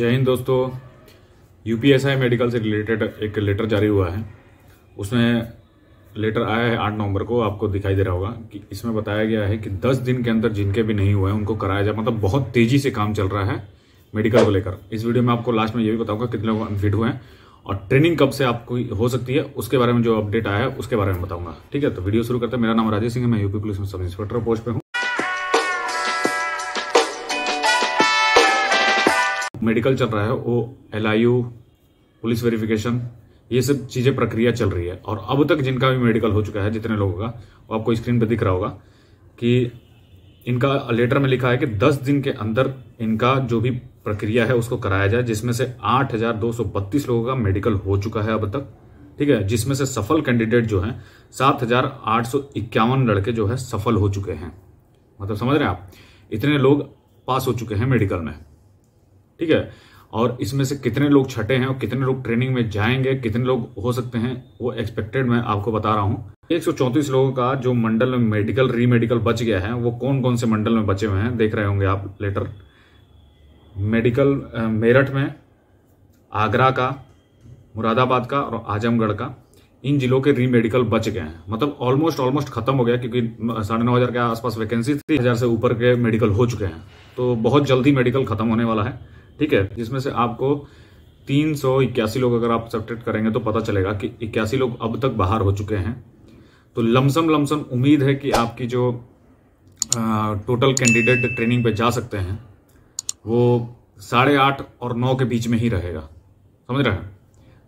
जय हिंद दोस्तों यू मेडिकल से रिलेटेड एक लेटर जारी हुआ है उसमें लेटर आया है आठ नवंबर को आपको दिखाई दे रहा होगा कि इसमें बताया गया है कि दस दिन के अंदर जिनके भी नहीं हुए हैं उनको कराया जाए मतलब बहुत तेजी से काम चल रहा है मेडिकल को लेकर इस वीडियो में आपको लास्ट में ये भी बताऊंगा कितने लोग अनफिट हुए हैं और ट्रेनिंग कब से आपको हो सकती है उसके बारे में जो अपडेट आया है उसके बारे में बताऊंगा ठीक है तो वीडियो शुरू करते हैं मेरा नाम राजेश सिंह है मैं यूपी पुलिस में सब इंस्पेक्टर पोस्ट पे हूँ मेडिकल चल रहा है वो एल पुलिस वेरिफिकेशन ये सब चीज़ें प्रक्रिया चल रही है और अब तक जिनका भी मेडिकल हो चुका है जितने लोगों का वो आपको स्क्रीन पर दिख रहा होगा कि इनका लेटर में लिखा है कि 10 दिन के अंदर इनका जो भी प्रक्रिया है उसको कराया जाए जिसमें से 8,232 लोगों का मेडिकल हो चुका है अब तक ठीक है जिसमें से सफल कैंडिडेट जो हैं सात लड़के जो है सफल हो चुके हैं मतलब समझ रहे हैं आप इतने लोग पास हो चुके हैं मेडिकल में ठीक है और इसमें से कितने लोग छठे हैं और कितने लोग ट्रेनिंग में जाएंगे कितने लोग हो सकते हैं वो एक्सपेक्टेड मैं आपको बता रहा हूँ 134 लोगों का जो मंडल में मेडिकल रीमेडिकल बच गया है वो कौन कौन से मंडल में बचे हुए हैं देख रहे होंगे आप लेटर मेडिकल मेरठ में आगरा का मुरादाबाद का और आजमगढ़ का इन जिलों के री मेडिकल बच गए हैं मतलब ऑलमोस्ट ऑलमोस्ट खत्म हो गया क्योंकि साढ़े नौ हजार के आसपास वैकेंसी थी हजार से ऊपर के मेडिकल हो चुके हैं तो बहुत जल्दी मेडिकल खत्म होने वाला है ठीक है जिसमें से आपको तीन सौ इक्यासी लोग अगर आप सब्ट्रैक्ट करेंगे तो पता चलेगा कि इक्यासी लोग अब तक बाहर हो चुके हैं तो लमसम लमसम उम्मीद है कि आपकी जो आ, टोटल कैंडिडेट ट्रेनिंग पे जा सकते हैं वो साढ़े आठ और नौ के बीच में ही रहेगा समझ रहे हैं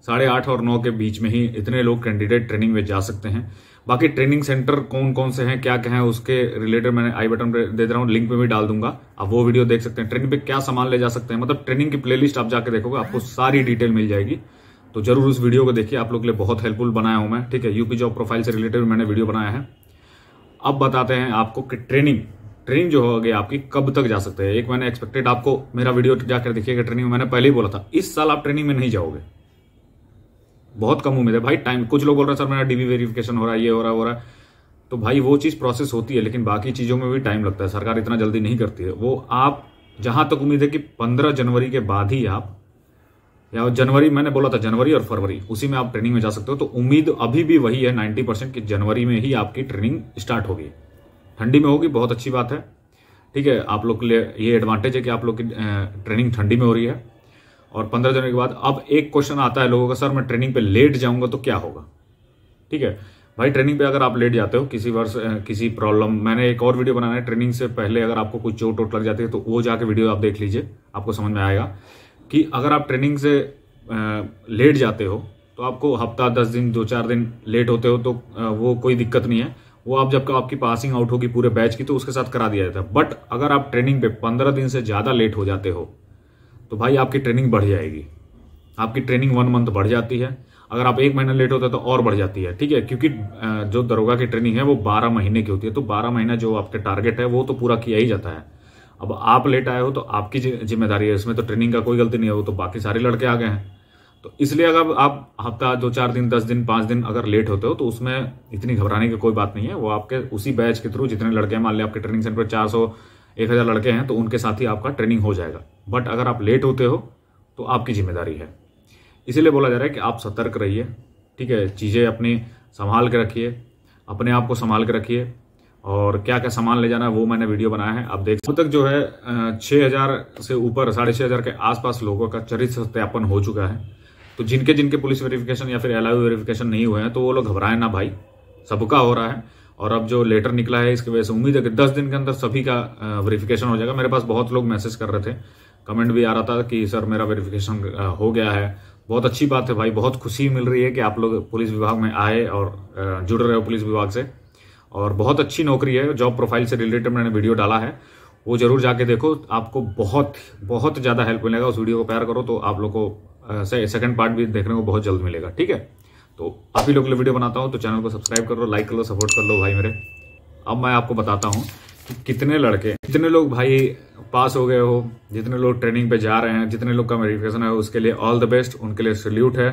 साढ़े आठ और नौ के बीच में ही इतने लोग कैंडिडेट ट्रेनिंग में जा सकते हैं बाकी ट्रेनिंग सेंटर कौन कौन से हैं क्या क्या है उसके रिलेटेड मैंने आई बटन पे दे रहा हूँ लिंक पे भी डाल दूंगा आप वो वीडियो देख सकते हैं ट्रेनिंग पे क्या सामान ले जा सकते हैं मतलब ट्रेनिंग की प्लेलिस्ट आप जाके देखोगे आपको सारी डिटेल मिल जाएगी तो जरूर उस वीडियो को देखिए आप लोग के लिए बहुत हेल्पफुल बनाया हूं मैं ठीक है यूपी जॉब प्रोफाइल से रिलेटेड मैंने वीडियो बनाया है अब बताते हैं आपको कि ट्रेनिंग ट्रेनिंग जो होगी आपकी कब तक जा सकते हैं एक मैंने एक्सपेक्टेड आपको मेरा वीडियो जाकर देखिएगा ट्रेनिंग में मैंने पहले ही बोला था इस साल आप ट्रेनिंग में नहीं जाओगे बहुत कम उम्मीद है भाई टाइम कुछ लोग बोल रहे हैं सर मेरा डीबी वेरिफिकेशन हो रहा है ये हो रहा हो रहा है तो भाई वो चीज़ प्रोसेस होती है लेकिन बाकी चीज़ों में भी टाइम लगता है सरकार इतना जल्दी नहीं करती है वो आप जहां तक उम्मीद है कि पंद्रह जनवरी के बाद ही आप या जनवरी मैंने बोला था जनवरी और फरवरी उसी में आप ट्रेनिंग में जा सकते हो तो उम्मीद अभी भी वही है नाइन्टी परसेंट कि जनवरी में ही आपकी ट्रेनिंग स्टार्ट होगी ठंडी में होगी बहुत अच्छी बात है ठीक है आप लोग के लिए ये एडवांटेज है कि आप लोग की ट्रेनिंग ठंडी में हो रही है और पंद्रह जनवरी के बाद अब एक क्वेश्चन आता है लोगों का सर मैं ट्रेनिंग पे लेट जाऊंगा तो क्या होगा ठीक है भाई ट्रेनिंग पे अगर आप लेट जाते हो किसी वर्ष किसी प्रॉब्लम मैंने एक और वीडियो बनाना है ट्रेनिंग से पहले अगर आपको कुछ चोट वोट लग जाती है तो वो जाके वीडियो आप देख लीजिए आपको समझ में आएगा कि अगर आप ट्रेनिंग से लेट जाते हो तो आपको हफ्ता दस दिन दो चार दिन लेट होते हो तो वो कोई दिक्कत नहीं है वो आप जब आपकी पासिंग आउट होगी पूरे बैच की तो उसके साथ करा दिया जाता है बट अगर आप ट्रेनिंग पे पंद्रह दिन से ज़्यादा लेट हो जाते हो तो भाई आपकी ट्रेनिंग बढ़ जाएगी आपकी ट्रेनिंग वन मंथ बढ़ जाती है अगर आप एक महीना लेट होते तो और बढ़ जाती है ठीक है क्योंकि जो दरोगा की ट्रेनिंग है वो बारह महीने की होती है तो बारह महीना जो आपके टारगेट है वो तो पूरा किया ही जाता है अब आप लेट आए हो तो आपकी जिम्मेदारी है इसमें तो ट्रेनिंग का कोई गलती नहीं है वो तो बाकी सारे लड़के आ गए हैं तो इसलिए अगर आप हफ्ता दो चार दिन दस दिन पाँच दिन अगर लेट होते हो तो उसमें इतनी घबराने की कोई बात नहीं है वो आपके उसी बैच के थ्रू जितने लड़के हैं मान लिया आपके ट्रेनिंग सेंटर पर चार सौ एक हज़ार लड़के हैं तो उनके साथ ही आपका ट्रेनिंग हो जाएगा बट अगर आप लेट होते हो तो आपकी जिम्मेदारी है इसीलिए बोला जा रहा है कि आप सतर्क रहिए ठीक है चीज़ें अपनी संभाल के रखिए अपने आप को संभाल के रखिए और क्या क्या सामान ले जाना है वो मैंने वीडियो बनाया है आप देख अब तक जो है छः हज़ार से ऊपर साढ़े छः हज़ार के आसपास लोगों का चरित्र सत्यापन हो चुका है तो जिनके जिनके पुलिस वेरिफिकेशन या फिर एल वेरिफिकेशन नहीं हुए हैं तो वो लोग घबराएं ना भाई सबका हो रहा है और अब जो लेटर निकला है इसकी वजह से उम्मीद है कि दस दिन के अंदर सभी का वेरिफिकेशन हो जाएगा मेरे पास बहुत लोग मैसेज कर रहे थे कमेंट भी आ रहा था कि सर मेरा वेरिफिकेशन हो गया है बहुत अच्छी बात है भाई बहुत खुशी मिल रही है कि आप लोग पुलिस विभाग में आए और जुड़ रहे हो पुलिस विभाग से और बहुत अच्छी नौकरी है जॉब प्रोफाइल से रिलेटेड मैंने वीडियो डाला है वो जरूर जाके देखो आपको बहुत बहुत ज़्यादा हेल्प मिलेगा उस वीडियो को प्यार करो तो आप लोग को सेकेंड सेकंड पार्ट भी देखने को बहुत जल्द मिलेगा ठीक है तो आप ही लोग वीडियो बनाता हूँ तो चैनल को सब्सक्राइब करो लाइक कर लो सपोर्ट कर लो भाई मेरे अब मैं आपको बताता हूँ कितने लड़के कितने लोग भाई पास हो गए हो जितने लोग ट्रेनिंग पे जा रहे हैं जितने लोग का वेरिफिकेशन है उसके लिए ऑल द बेस्ट उनके लिए सल्यूट है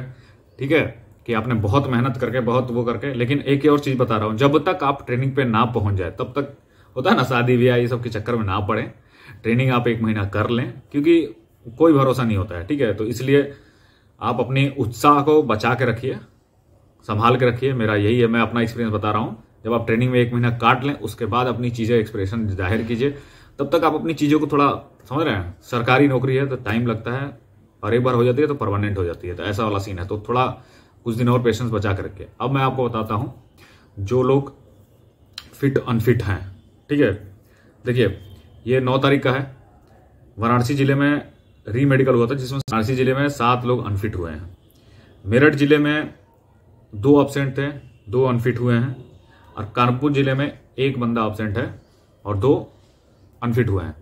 ठीक है कि आपने बहुत मेहनत करके बहुत वो करके लेकिन एक ही और चीज बता रहा हूँ जब तक आप ट्रेनिंग पे ना पहुंच जाए तब तक होता है ना शादी ब्याह ये सब के चक्कर में ना पड़े ट्रेनिंग आप एक महीना कर लें क्योंकि कोई भरोसा नहीं होता है ठीक है तो इसलिए आप अपने उत्साह को बचा के रखिए संभाल के रखिए मेरा यही है मैं अपना एक्सपीरियंस बता रहा हूँ जब आप ट्रेनिंग में एक महीना काट लें उसके बाद अपनी चीज़ें एक्सप्रेशन जाहिर कीजिए तब तक आप अपनी चीज़ों को थोड़ा समझ रहे हैं सरकारी नौकरी है तो टाइम लगता है और एक बार हो जाती है तो परमानेंट हो जाती है तो ऐसा वाला सीन है तो थोड़ा कुछ दिन और पेशेंस बचा करके अब मैं आपको बताता हूँ जो लोग फिट अनफिट हैं ठीक है देखिए ये नौ तारीख का है वाराणसी जिले में री मेडिकल हुआ था जिसमें वाराणसी जिले में सात लोग अनफिट हुए हैं मेरठ जिले में दो अपसेंट थे दो अनफिट हुए हैं और कानपुर ज़िले में एक बंदा एबसेंट है और दो अनफिट हुए हैं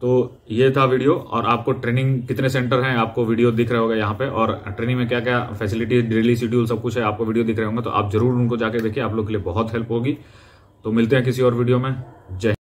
तो ये था वीडियो और आपको ट्रेनिंग कितने सेंटर हैं आपको वीडियो दिख रहे होगा यहाँ पे और ट्रेनिंग में क्या क्या फैसिलिटी डेली शेड्यूल सब कुछ है आपको वीडियो दिख रहे होंगे तो आप जरूर उनको जाके देखिए आप लोग के लिए बहुत हेल्प होगी तो मिलते हैं किसी और वीडियो में जय